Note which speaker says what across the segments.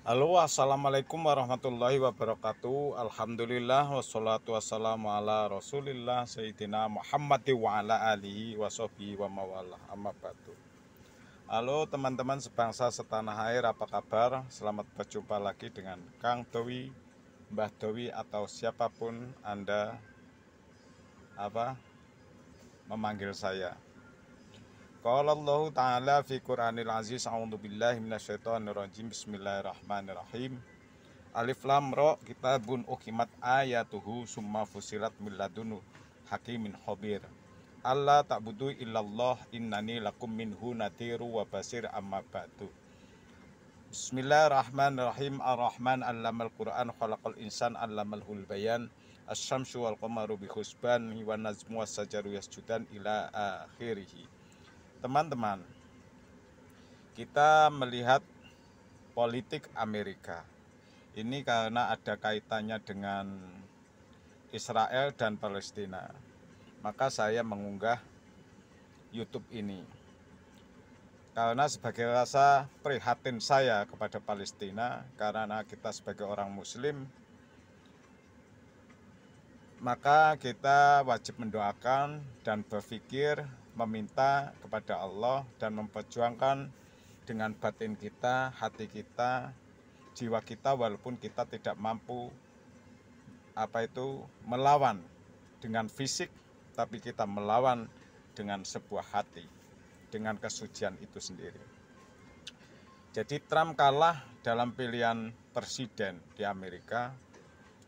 Speaker 1: Halo assalamualaikum warahmatullahi wabarakatuh Alhamdulillah wassalatu wassalamu ala rasulillah Sayyidina Muhammad wa ala alihi wa wa mawala amma batu Halo teman-teman sebangsa setanah air apa kabar Selamat berjumpa lagi dengan Kang Dewi Mbah Dewi atau siapapun Anda apa memanggil saya Qala Allah Ta'ala fi Qur'anil Aziz A'udhu billahi minasyaitonir rajim Bismillahirrahmanirrahim Alif lam ro kitabun ukimat ayatuhu summa fusilat milladunu hakimin khobir Allah tak butuh illallah innani lakum minhu natiru wa basir amma batu. Bismillahirrahmanirrahim Ar-Rahman allamal Qur'an khalaqal insan allamal hul bayan As-syamsu wal qamaru bi husban wa najmu was sajaru yasjudan ila akhirih teman-teman, kita melihat politik Amerika. Ini karena ada kaitannya dengan Israel dan Palestina. Maka saya mengunggah YouTube ini. Karena sebagai rasa prihatin saya kepada Palestina, karena kita sebagai orang muslim, maka kita wajib mendoakan dan berpikir meminta kepada Allah dan memperjuangkan dengan batin kita, hati kita, jiwa kita walaupun kita tidak mampu apa itu melawan dengan fisik tapi kita melawan dengan sebuah hati dengan kesucian itu sendiri. Jadi Trump kalah dalam pilihan presiden di Amerika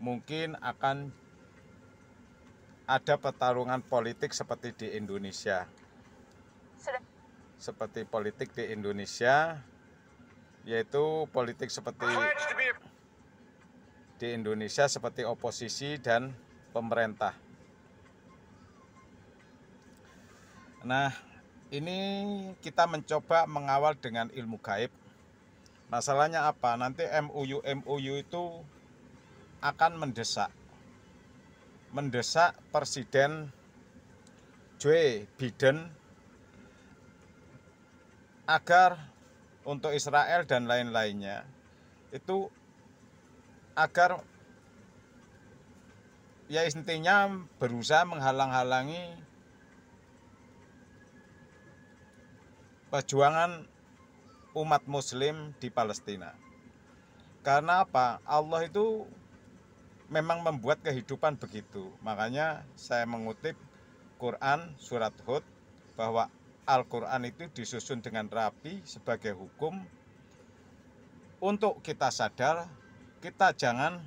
Speaker 1: mungkin akan ada pertarungan politik seperti di Indonesia seperti politik di Indonesia yaitu politik seperti di Indonesia seperti oposisi dan pemerintah. Nah, ini kita mencoba mengawal dengan ilmu gaib. Masalahnya apa? Nanti MUU MUU itu akan mendesak mendesak Presiden Joe Biden agar untuk Israel dan lain-lainnya itu agar ya intinya berusaha menghalang-halangi perjuangan umat muslim di Palestina. Karena apa? Allah itu memang membuat kehidupan begitu. Makanya saya mengutip Quran surat Hud bahwa Al-Quran itu disusun dengan rapi sebagai hukum untuk kita sadar kita jangan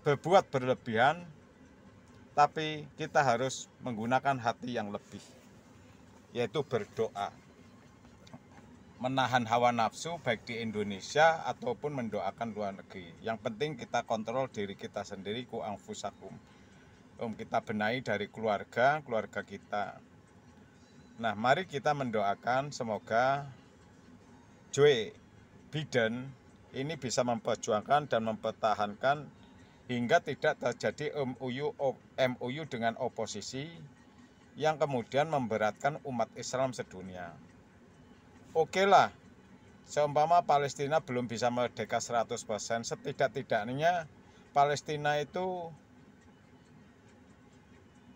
Speaker 1: berbuat berlebihan tapi kita harus menggunakan hati yang lebih yaitu berdoa menahan hawa nafsu baik di Indonesia ataupun mendoakan luar negeri yang penting kita kontrol diri kita sendiri Kuang fusakum um, kita benahi dari keluarga keluarga kita Nah, mari kita mendoakan semoga Joe Biden ini bisa memperjuangkan dan mempertahankan hingga tidak terjadi MUU, MUU dengan oposisi yang kemudian memberatkan umat Islam sedunia. Oke lah, seumpama Palestina belum bisa merdeka 100%, setidak-tidaknya Palestina itu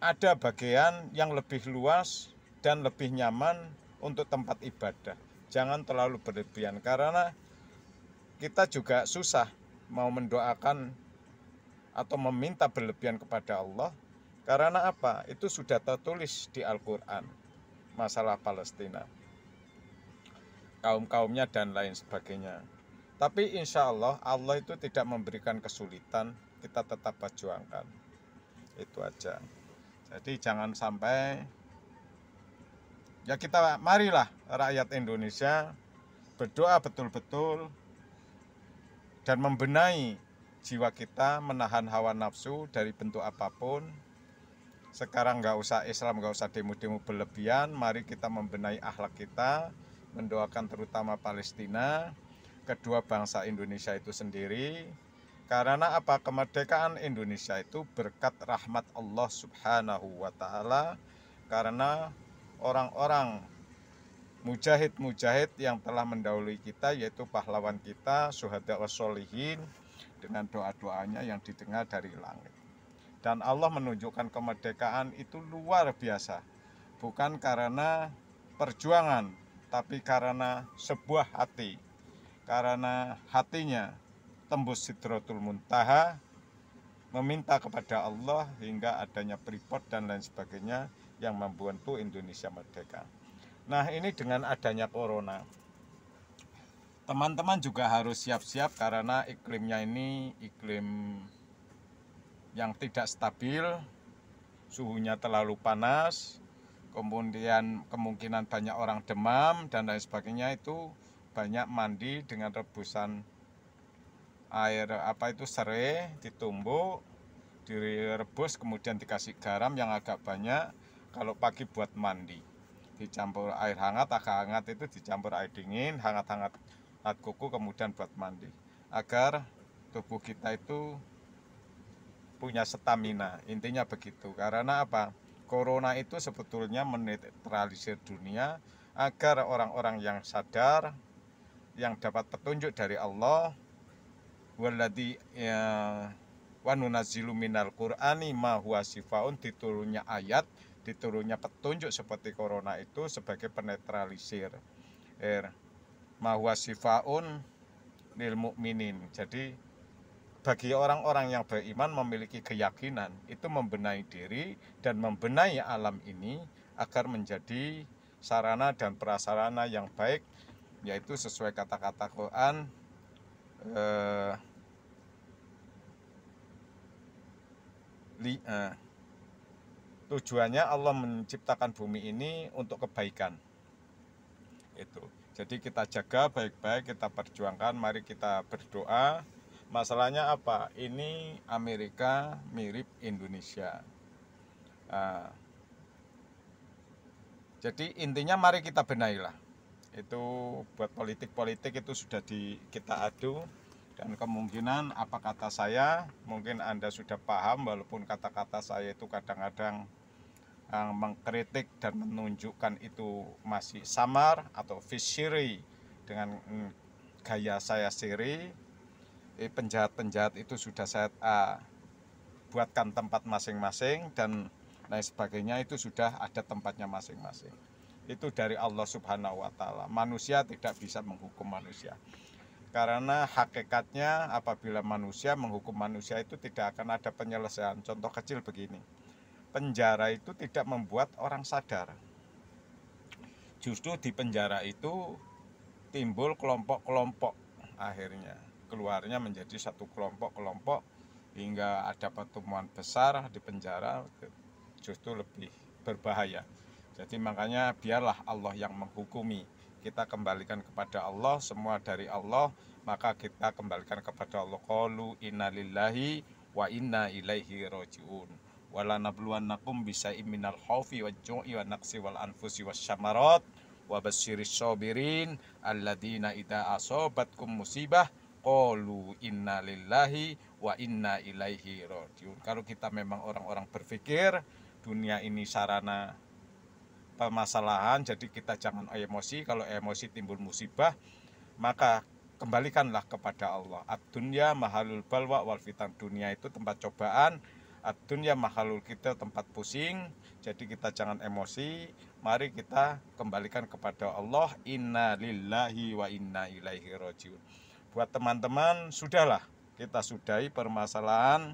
Speaker 1: ada bagian yang lebih luas dan lebih nyaman untuk tempat ibadah. Jangan terlalu berlebihan karena kita juga susah mau mendoakan atau meminta berlebihan kepada Allah karena apa? Itu sudah tertulis di Al-Qur'an masalah Palestina. Kaum-kaumnya dan lain sebagainya. Tapi insya Allah Allah itu tidak memberikan kesulitan Kita tetap perjuangkan Itu aja Jadi jangan sampai ya kita marilah rakyat Indonesia berdoa betul-betul dan membenahi jiwa kita menahan hawa nafsu dari bentuk apapun sekarang nggak usah Islam nggak usah demo-demo berlebihan mari kita membenahi akhlak kita mendoakan terutama Palestina kedua bangsa Indonesia itu sendiri karena apa kemerdekaan Indonesia itu berkat rahmat Allah Subhanahu wa taala karena orang-orang mujahid-mujahid yang telah mendahului kita yaitu pahlawan kita suhada wassolihin dengan doa-doanya yang didengar dari langit. Dan Allah menunjukkan kemerdekaan itu luar biasa. Bukan karena perjuangan, tapi karena sebuah hati. Karena hatinya tembus sidratul muntaha, meminta kepada Allah hingga adanya pripot dan lain sebagainya yang membantu Indonesia merdeka. Nah, ini dengan adanya corona. Teman-teman juga harus siap-siap karena iklimnya ini iklim yang tidak stabil, suhunya terlalu panas, kemudian kemungkinan banyak orang demam dan lain sebagainya itu banyak mandi dengan rebusan air apa itu serai ditumbuk direbus kemudian dikasih garam yang agak banyak kalau pagi buat mandi dicampur air hangat agak hangat itu dicampur air dingin hangat-hangat alat kuku kemudian buat mandi agar tubuh kita itu punya stamina intinya begitu karena apa corona itu sebetulnya menetralisir dunia agar orang-orang yang sadar yang dapat petunjuk dari Allah waladhi ya, wa minal qur'ani ma huwa sifaun diturunnya ayat diturunnya petunjuk seperti corona itu sebagai penetralisir. Er, mahwa sifaun lil mukminin. Jadi bagi orang-orang yang beriman memiliki keyakinan itu membenahi diri dan membenahi alam ini agar menjadi sarana dan prasarana yang baik yaitu sesuai kata-kata Quran eh, li, eh, tujuannya Allah menciptakan bumi ini untuk kebaikan. Itu. Jadi kita jaga baik-baik, kita perjuangkan, mari kita berdoa. Masalahnya apa? Ini Amerika mirip Indonesia. Nah, jadi intinya mari kita benahilah. Itu buat politik-politik itu sudah di, kita adu dan kemungkinan apa kata saya mungkin Anda sudah paham walaupun kata-kata saya itu kadang-kadang yang mengkritik dan menunjukkan itu masih samar atau visiri dengan mm, gaya saya siri eh, penjahat-penjahat itu sudah saya uh, buatkan tempat masing-masing dan lain sebagainya itu sudah ada tempatnya masing-masing itu dari Allah subhanahu wa ta'ala manusia tidak bisa menghukum manusia karena hakikatnya apabila manusia menghukum manusia itu tidak akan ada penyelesaian contoh kecil begini penjara itu tidak membuat orang sadar. Justru di penjara itu timbul kelompok-kelompok akhirnya. Keluarnya menjadi satu kelompok-kelompok hingga ada pertemuan besar di penjara justru lebih berbahaya. Jadi makanya biarlah Allah yang menghukumi. Kita kembalikan kepada Allah, semua dari Allah, maka kita kembalikan kepada Allah. Qalu inna lillahi wa inna ilaihi rojiun wala nabluwannakum bisa iminal khawfi wa ju'i wal naqsi wal anfusi was syamarat wa basyiris sabirin alladzina idza asabatkum musibah qalu inna lillahi wa inna ilaihi rajiun. Kalau kita memang orang-orang berpikir dunia ini sarana permasalahan, jadi kita jangan emosi. Kalau emosi timbul musibah, maka kembalikanlah kepada Allah. Ad-dunya mahalul balwa wal fitan. Dunia itu tempat cobaan, dunia ya mahalul kita tempat pusing jadi kita jangan emosi mari kita kembalikan kepada Allah inna lillahi wa inna ilaihi rojiun buat teman-teman sudahlah kita sudahi permasalahan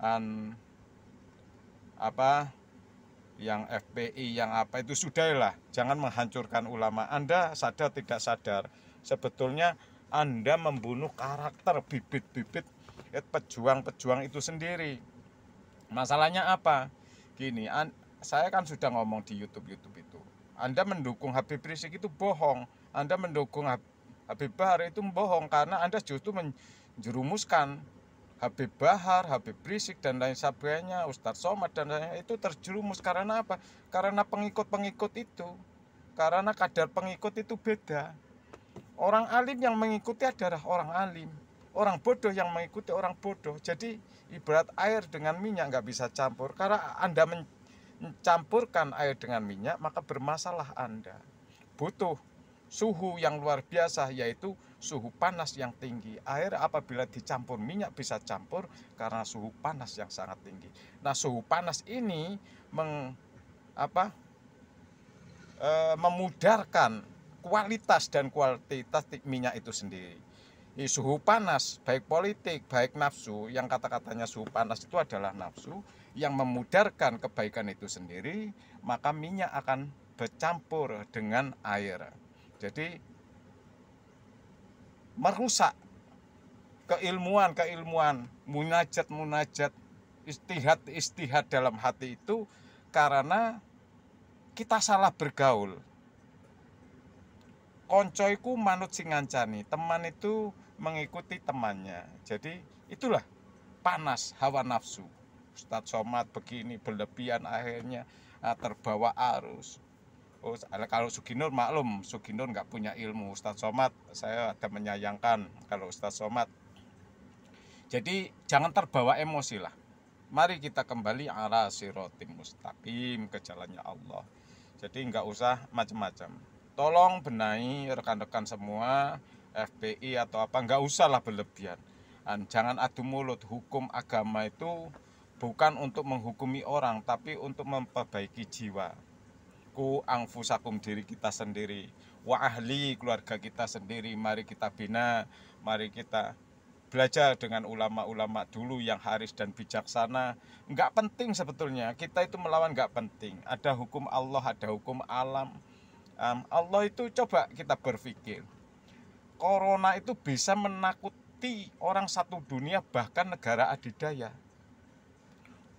Speaker 1: an, apa yang FPI yang apa itu sudahlah jangan menghancurkan ulama Anda sadar tidak sadar sebetulnya Anda membunuh karakter bibit-bibit ya, pejuang-pejuang itu sendiri Masalahnya apa? Gini, an, saya kan sudah ngomong di YouTube-YouTube itu. Anda mendukung Habib Rizik itu bohong. Anda mendukung Habib Bahar itu bohong karena Anda justru menjerumuskan Habib Bahar, Habib Rizik dan lain sebagainya, Ustadz Somad dan lain itu terjerumus karena apa? Karena pengikut-pengikut itu. Karena kadar pengikut itu beda. Orang alim yang mengikuti adalah orang alim orang bodoh yang mengikuti orang bodoh. Jadi ibarat air dengan minyak nggak bisa campur karena Anda mencampurkan air dengan minyak maka bermasalah Anda. Butuh suhu yang luar biasa yaitu suhu panas yang tinggi. Air apabila dicampur minyak bisa campur karena suhu panas yang sangat tinggi. Nah, suhu panas ini meng apa? E, memudarkan kualitas dan kualitas minyak itu sendiri suhu panas, baik politik, baik nafsu, yang kata-katanya suhu panas itu adalah nafsu yang memudarkan kebaikan itu sendiri, maka minyak akan bercampur dengan air. Jadi merusak keilmuan-keilmuan, munajat-munajat, istihad-istihad dalam hati itu karena kita salah bergaul konco iku manut sing ngancani teman itu mengikuti temannya jadi itulah panas hawa nafsu Ustadz Somad begini berlebihan akhirnya ah, terbawa arus Oh, kalau Suginur maklum, Suginur nggak punya ilmu. Ustadz Somad, saya ada menyayangkan kalau Ustadz Somad. Jadi jangan terbawa emosi lah. Mari kita kembali arah sirotim mustaqim ke jalannya Allah. Jadi nggak usah macam-macam tolong benahi rekan-rekan semua FPI atau apa nggak usahlah berlebihan dan jangan adu mulut hukum agama itu bukan untuk menghukumi orang tapi untuk memperbaiki jiwa ku angfusakum diri kita sendiri wa ahli keluarga kita sendiri mari kita bina mari kita belajar dengan ulama-ulama dulu yang haris dan bijaksana nggak penting sebetulnya kita itu melawan nggak penting ada hukum Allah ada hukum alam um, Allah itu coba kita berpikir corona itu bisa menakuti orang satu dunia bahkan negara adidaya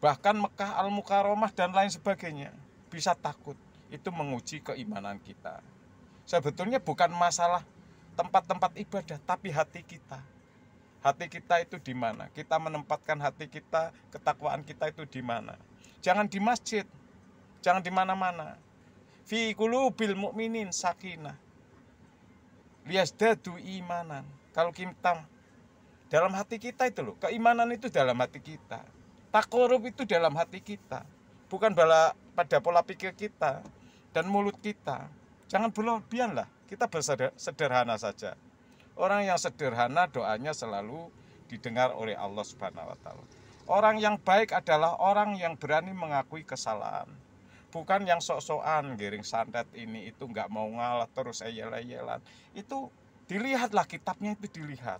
Speaker 1: bahkan Mekah Al Mukaromah dan lain sebagainya bisa takut itu menguji keimanan kita sebetulnya bukan masalah tempat-tempat ibadah tapi hati kita hati kita itu di mana kita menempatkan hati kita ketakwaan kita itu di mana jangan di masjid jangan di mana-mana fi kulubil mu'minin sakinah dadu imanan kalau kita dalam hati kita itu loh keimanan itu dalam hati kita takorup itu dalam hati kita bukan bala pada pola pikir kita dan mulut kita jangan berlebihan lah kita bersederhana saja orang yang sederhana doanya selalu didengar oleh Allah Subhanahu wa taala orang yang baik adalah orang yang berani mengakui kesalahan bukan yang sok-sokan giring santet ini itu nggak mau ngalah terus ayel ayelan itu dilihatlah kitabnya itu dilihat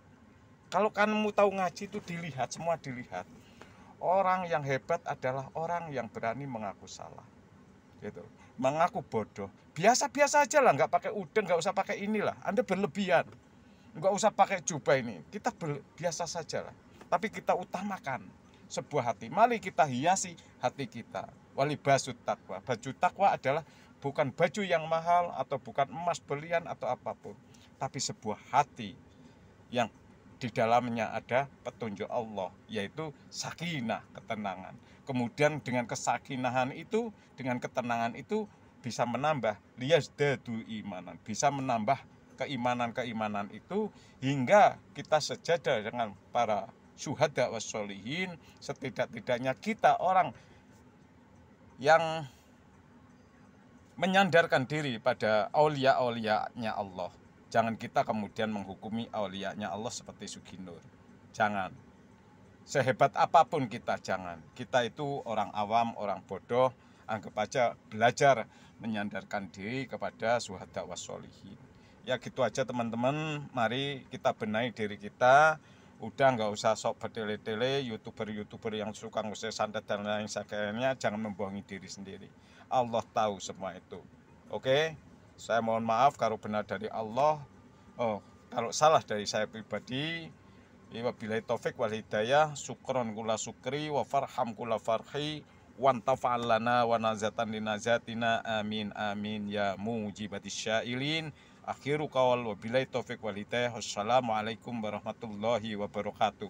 Speaker 1: kalau kamu tahu ngaji itu dilihat semua dilihat orang yang hebat adalah orang yang berani mengaku salah gitu mengaku bodoh biasa-biasa aja lah nggak pakai udeng nggak usah pakai inilah anda berlebihan nggak usah pakai jubah ini kita biasa saja lah tapi kita utamakan sebuah hati. Mari kita hiasi hati kita. Wali basut takwa. Baju takwa adalah bukan baju yang mahal atau bukan emas belian atau apapun, tapi sebuah hati yang di dalamnya ada petunjuk Allah, yaitu sakinah, ketenangan. Kemudian dengan kesakinahan itu, dengan ketenangan itu bisa menambah imanan, bisa menambah keimanan-keimanan itu hingga kita sejajar dengan para syuhada wassolihin setidak-tidaknya kita orang yang menyandarkan diri pada aulia-aulianya Allah jangan kita kemudian menghukumi aulianya Allah seperti Suginur jangan sehebat apapun kita jangan kita itu orang awam orang bodoh anggap aja belajar menyandarkan diri kepada suhada wasolihin. Ya gitu aja teman-teman, mari kita benahi diri kita, udah nggak usah sok bertele-tele youtuber-youtuber yang suka ngusir santet dan lain sebagainya jangan membohongi diri sendiri Allah tahu semua itu oke okay? saya mohon maaf kalau benar dari Allah oh kalau salah dari saya pribadi ya, wabillahi taufik wal hidayah sukron kula sukri wa farham kula farhi wantafalana lana wa nazatan linazatina amin amin ya mujibatis syailin Akhiru kawal wabilai taufiq wal hidayah. Wassalamualaikum warahmatullahi wabarakatuh.